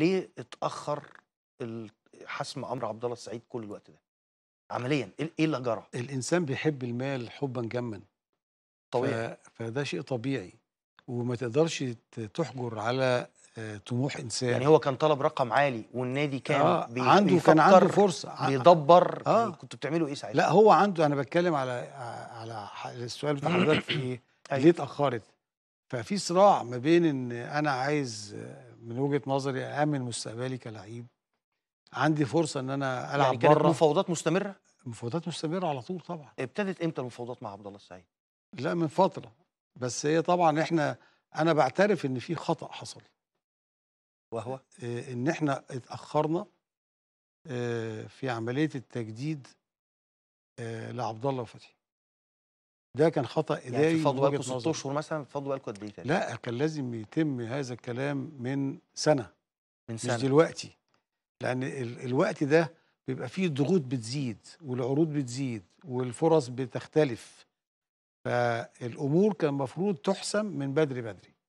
ليه اتاخر حسم امر عبد الله السعيد كل الوقت ده عمليا ايه, إيه اللي جرى الانسان بيحب المال حبا جما طبيعي فده شيء طبيعي وما تقدرش تحجر على آه، طموح انسان يعني هو كان طلب رقم عالي والنادي كان آه بي... عنده كان عنده فرصه بيدبر آه كنتوا بتعملوا ايه ساعتها لا هو عنده انا بتكلم على على السؤال بتاع حضرتك في ايه ليه اتاخرت ففي صراع ما بين ان انا عايز من وجهه نظري امن مستقبلي كلعيب عندي فرصه ان انا العب يعني كانت بره مفاوضات مستمره مفاوضات مستمره على طول طبعا ابتدت امتى المفاوضات مع عبد الله السعيد لا من فتره بس هي طبعا احنا انا بعترف ان في خطا حصل وهو آه، ان احنا اتاخرنا آه، في عمليه التجديد آه، لعبد الله وفتحي ده كان خطا يعني اداري يعني فضوا بالكم ست اشهر مثلا فضوا بالكم قد ايه لا كان لازم يتم هذا الكلام من سنه من سنه مش دلوقتي لان ال الوقت ده بيبقى فيه ضغوط بتزيد والعروض بتزيد والفرص بتختلف فالامور كان المفروض تحسم من بدري بدري